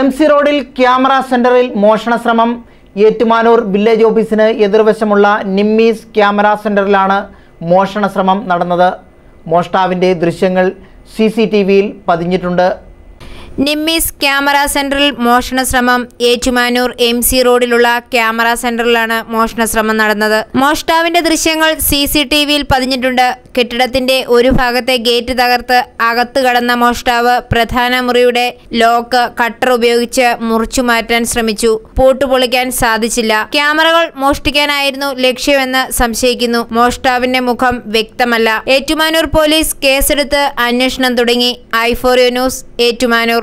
M C റോഡിൽ camera സെന്ററിൽ മോഷണശ്രമം Ettumanoor village ഓഫീസിന് എതിർവശമുള്ള നിമ്മീസ് ക്യാമറ സെന്ററിലാണ് മോഷണശ്രമം നടന്നത് മോഷ്ടാവിൻ്റെ ദൃശ്യങ്ങൾ സി സി ടി വിയിൽ പതിഞ്ഞിട്ടുണ്ട് നിമ്മീസ് ക്യാമറ സെന്ററിൽ മോഷണ ശ്രമം ഏറ്റുമാനൂർ എം സി റോഡിലുള്ള ക്യാമറ സെന്ററിലാണ് മോഷണ ശ്രമം നടന്നത് മോഷ്ടാവിന്റെ ദൃശ്യങ്ങൾ സി സി ടി വിയിൽ പതിഞ്ഞിട്ടുണ്ട് കെട്ടിടത്തിന്റെ ഒരു ഭാഗത്തെ ഗേറ്റ് തകർത്ത് അകത്തു കടന്ന മോഷ്ടാവ് പ്രധാന മുറിയുടെ ലോക്ക് കട്ടർ ഉപയോഗിച്ച് മുറിച്ചു മാറ്റാൻ ശ്രമിച്ചു പൂട്ട് പൊളിക്കാൻ സാധിച്ചില്ല ക്യാമറകൾ മോഷ്ടിക്കാനായിരുന്നു ലക്ഷ്യമെന്ന് സംശയിക്കുന്നു മോഷ്ടാവിന്റെ മുഖം വ്യക്തമല്ല ഏറ്റുമാനൂർ പോലീസ് കേസെടുത്ത് അന്വേഷണം തുടങ്ങി ഐഫോറിയോ ന്യൂസ് ഏറ്റുമാനൂർ